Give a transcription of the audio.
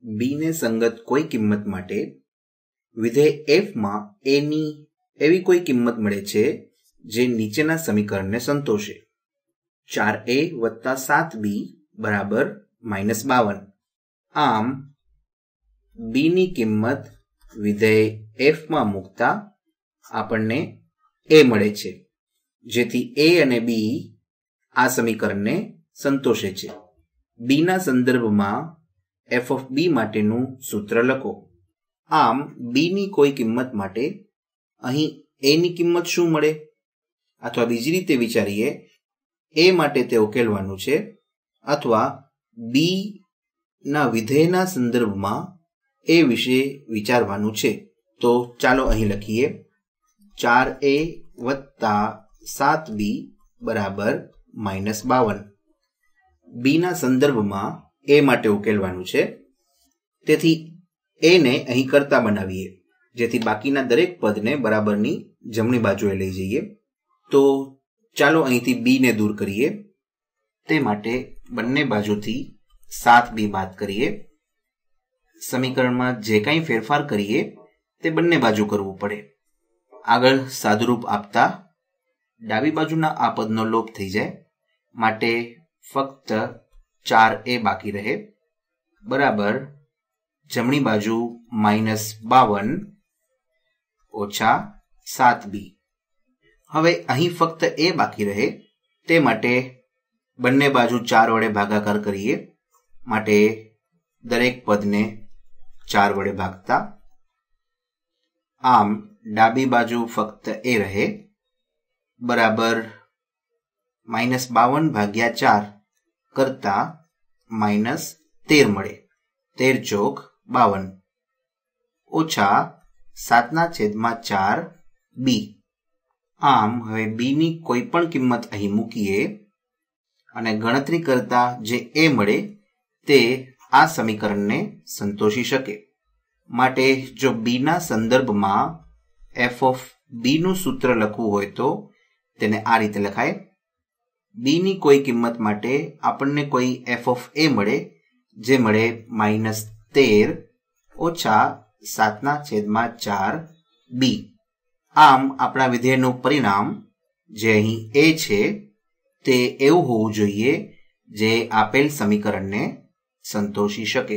બીને સંગત કોઈ કિંમત માટે વિધેય એફમાં એની એવી કોઈ કિંમત મળે છે જે નીચેના સમીકરણને સંતોષે ચાર એ વત્તા સાત બી બરાબર માઇનસ બાવન આમ બીની કિંમત વિધેય એફમાં મૂકતા આપણને એ મળે છે જેથી એ અને બી આ સમીકરણને સંતોષે છે બીના સંદર્ભમાં એફ ઓફ બી માટેનું સૂત્ર લખો આમ બીની કોઈ કિંમત માટે અહીં એની કિંમત શું મળે અથવા બીજી રીતે વિચારીએ એ માટે તે ઉકેલવાનું છે અથવા બી ના વિધેયના સંદર્ભમાં એ વિશે વિચારવાનું છે તો ચાલો અહીં લખીએ ચાર એ વત્તા સાત બી બરાબર માઇનસ બાવન બીના સંદર્ભમાં એ માટે ઉકેલવાનું છે તેથી એને અહીં કરતા બનાવીએ જેથી બાકીના દરેક પદને બરાબરની જમણી બાજુએ લઈ જઈએ તો ચાલો અહીંથી બીને દૂર કરીએ તે માટે બંને બાજુથી સાત બી બાદ કરીએ સમીકરણમાં જે કાંઈ ફેરફાર કરીએ તે બંને બાજુ કરવું પડે આગળ સાદુરૂપ આપતા ડાબી બાજુના આ પદનો લોપ થઈ જાય માટે ફક્ત ચાર એ બાકી રહે બરાબર જમણી બાજુ માઇનસ બાવન ઓછા સાત બી હવે અહીં ફક્ત એ બાકી રહે તે માટે બંને બાજુ ચાર વડે ભાગાકાર કરીએ માટે દરેક પદને ચાર વડે ભાગતા આમ ડાબી બાજુ ફક્ત એ રહે બરાબર માઇનસ બાવન ભાગ્યા ચાર કરતા માઇનસ તેર મળે તેર ચોક બાવન ઓછા સાતના છેદમાં ચાર બી આમ હવે બીની કોઈ પણ કિંમત અહીં મૂકીએ અને ગણતરી કરતા જે એ મળે તે આ સમીકરણને સંતોષી શકે માટે જો બીના સંદર્ભમાં એફ ઓફ બીનું સૂત્ર લખવું હોય તો તેને આ રીતે લખાય બીની કોઈ કિંમત માટે આપણને કોઈ એફ ઓફ એ મળે જે મળે માઇનસ તેર ઓછા સાતના છેદમાં ચાર બી આમ આપણા વિધેયનું પરિણામ જે અહીં એ છે તે એવું હોવું જોઈએ જે આપેલ સમીકરણને સંતોષી શકે